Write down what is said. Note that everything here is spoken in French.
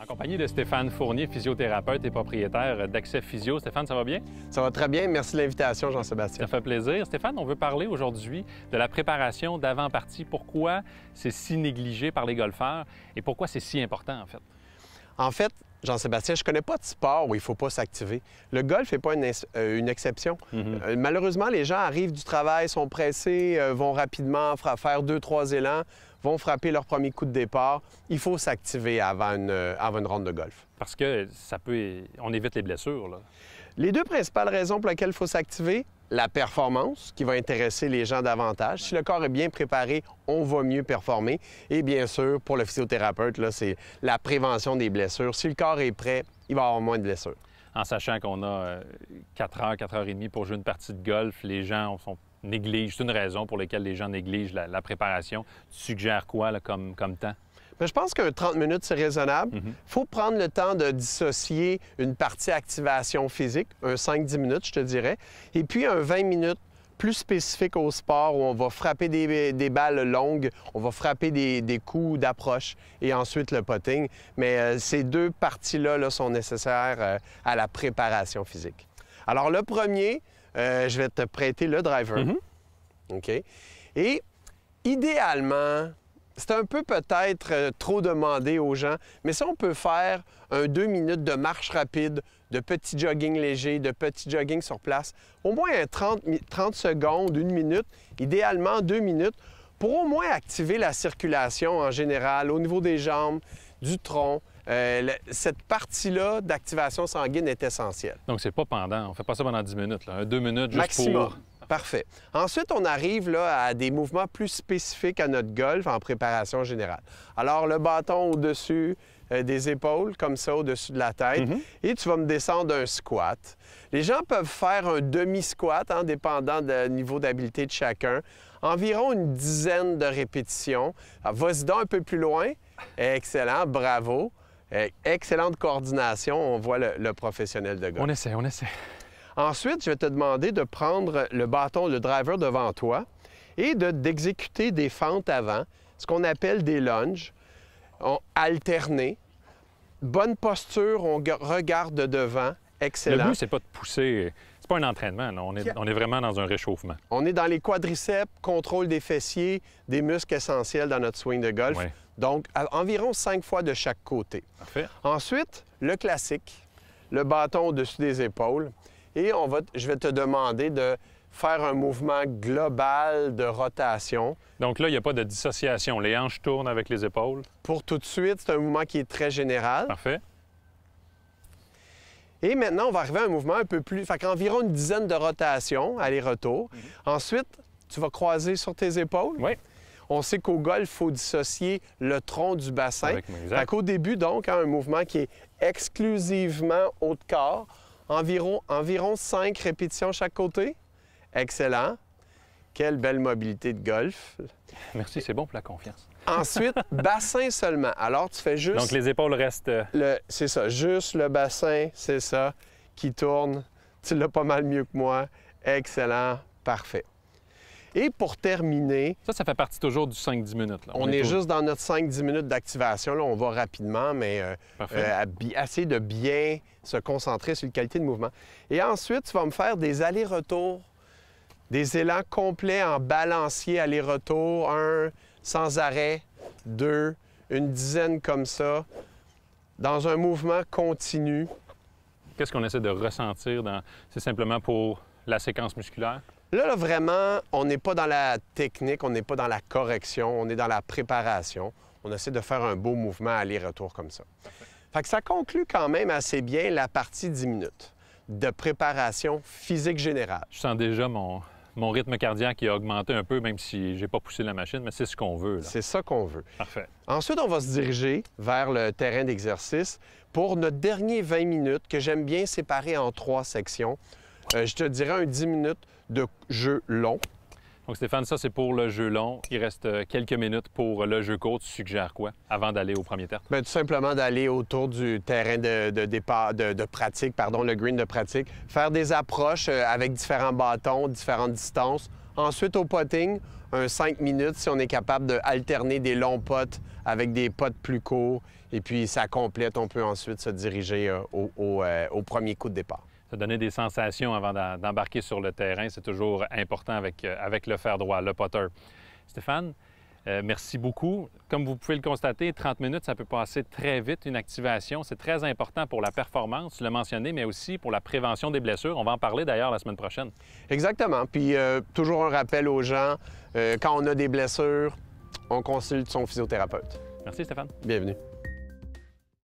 En compagnie de Stéphane Fournier, physiothérapeute et propriétaire d'Accès Physio. Stéphane, ça va bien? Ça va très bien. Merci de l'invitation, Jean-Sébastien. Ça fait plaisir. Stéphane, on veut parler aujourd'hui de la préparation d'avant-partie. Pourquoi c'est si négligé par les golfeurs et pourquoi c'est si important, en fait? En fait, Jean-Sébastien, je connais pas de sport où il faut pas s'activer. Le golf n'est pas une, euh, exception. Mhm. Euh, malheureusement, les gens arrivent du travail, sont pressés, euh, vont rapidement faire deux, trois élans, vont frapper leur premier coup de départ. Il faut s'activer avant une, avant une ronde de golf. Parce que ça peut... on évite les blessures, Les deux principales raisons pour lesquelles il faut s'activer, la performance qui va intéresser les gens davantage. Si le corps est bien préparé, on va mieux performer. Et bien sûr, pour le physiothérapeute, c'est la prévention des blessures. Si le corps est prêt, il va avoir moins de blessures. En sachant qu'on a 4 euh, heures, 4 heures et demie pour jouer une partie de golf, les gens négligent. C'est une raison pour laquelle les gens négligent la, préparation. Tu suggères quoi comme, comme temps? je pense qu'un 30 minutes, c'est raisonnable. Il mhm. faut prendre le temps de dissocier une partie activation physique, un 5-10 minutes, je te dirais, et puis un 20 minutes plus spécifique au sport où on va frapper des, balles longues, on va frapper des, coups d'approche et ensuite le potting. Mais euh, ces deux parties-là sont nécessaires euh, à la préparation physique. Alors le premier, euh, je vais te prêter le driver. Mhm. OK? Et idéalement, c'est un peu peut-être euh, trop demandé aux gens, mais si on peut faire un deux minutes de marche rapide, de petit jogging léger, de petit jogging sur place, au moins 30, 30 secondes, une minute, idéalement deux minutes, pour au moins activer la circulation en général au niveau des jambes, du tronc, euh, cette partie-là d'activation sanguine est essentielle. Donc, c'est pas pendant. On fait pas ça pendant 10 minutes. Un, deux minutes juste pour... Parfait. Ensuite, on arrive là, à des mouvements plus spécifiques à notre golf en préparation générale. Alors, le bâton au-dessus euh, des épaules, comme ça, au-dessus de la tête, mhm. et tu vas me descendre un squat. Les gens peuvent faire un demi-squat, en hein, dépendant du niveau d'habileté de chacun, environ une dizaine de répétitions. Ah, vas-y donc un peu plus loin. Excellent, bravo. Eh, excellente coordination, on voit le professionnel de golf. On essaie, on essaie. Ensuite, je vais te demander de prendre le bâton, le driver devant toi et d'exécuter des fentes avant, ce qu'on appelle des lunges, alternés. Bonne posture, on regarde devant, excellent. Le but, c'est pas de pousser pas un entraînement, On, est, vraiment dans un réchauffement. On est dans les quadriceps, contrôle des fessiers, des muscles essentiels dans notre swing de golf. Donc, environ cinq fois de chaque côté. Ensuite, le classique, le bâton au-dessus des épaules. Et je vais te demander de faire un mouvement global de rotation. Donc là, il n'y a pas de dissociation. Les hanches tournent avec les épaules. Pour tout de suite, c'est un mouvement qui est très général. Parfait. Et maintenant, on va arriver à un mouvement un peu plus... Fait qu'environ une dizaine de rotations, aller-retour. Mm-hmm. Ensuite, tu vas croiser sur tes épaules. Oui. On sait qu'au golf, il faut dissocier le tronc du bassin. Avec fait qu'au début, donc, hein, un mouvement qui est exclusivement haut de corps. Environ, environ 5 répétitions chaque côté. Excellent. Quelle belle mobilité de golf. Merci, c'est bon pour la confiance. Ensuite, bassin seulement. Alors, tu fais juste... Donc, les épaules restent... Euh, c'est ça, juste le bassin, c'est ça, qui tourne. Tu l'as pas mal mieux que moi. Excellent, parfait. Et pour terminer... Ça, ça fait partie toujours du 5-10 minutes. On, est, juste dans notre 5-10 minutes d'activation. Là, on va rapidement, mais euh, euh, assez de bien se concentrer sur la qualité de mouvement. Et ensuite, tu vas me faire des allers-retours, des élans complets en balancier allers-retours. un sans arrêt, deux, une dizaine comme ça, dans un mouvement continu. Qu'est-ce qu'on essaie de ressentir dans... C'est simplement pour la séquence musculaire? Là, vraiment, on n'est pas dans la technique, on n'est pas dans la correction, on est dans la préparation. On essaie de faire un beau mouvement aller-retour comme ça. Fait que ça conclut quand même assez bien la partie 10 minutes de préparation physique générale. Je sens déjà mon, rythme cardiaque qui a augmenté un peu, même si j'ai pas poussé la machine, mais c'est ce qu'on veut. C'est ça qu'on veut. Parfait. Ensuite, on va se diriger vers le terrain d'exercice pour notre dernier 20 minutes que j'aime bien séparer en trois sections. Euh, je te dirais un 10 minutes de jeu long. Donc, Stéphane, ça, c'est pour le jeu long. Il reste euh, quelques minutes pour le jeu court. Tu suggères quoi avant d'aller au premier terme? Bien, tout simplement d'aller autour du terrain de, départ, de, pratique, pardon, le green de pratique, faire des approches euh, avec différents bâtons, différentes distances. Ensuite, au potting, un 5 minutes si on est capable d'alterner des longs potes avec des potes plus courts. Et puis, ça complète. On peut ensuite se diriger euh, au premier coup de départ se donner des sensations avant d'embarquer sur le terrain. C'est toujours important avec, euh, avec le fer droit, le Potter. Stéphane, euh, merci beaucoup. Comme vous pouvez le constater, 30 minutes, ça peut passer très vite, une activation. C'est très important pour la performance, tu l'as mentionné, mais aussi pour la prévention des blessures. On va en parler d'ailleurs la semaine prochaine. Exactement. Puis euh, toujours un rappel aux gens, quand on a des blessures, on consulte son physiothérapeute. Merci Stéphane. Bienvenue.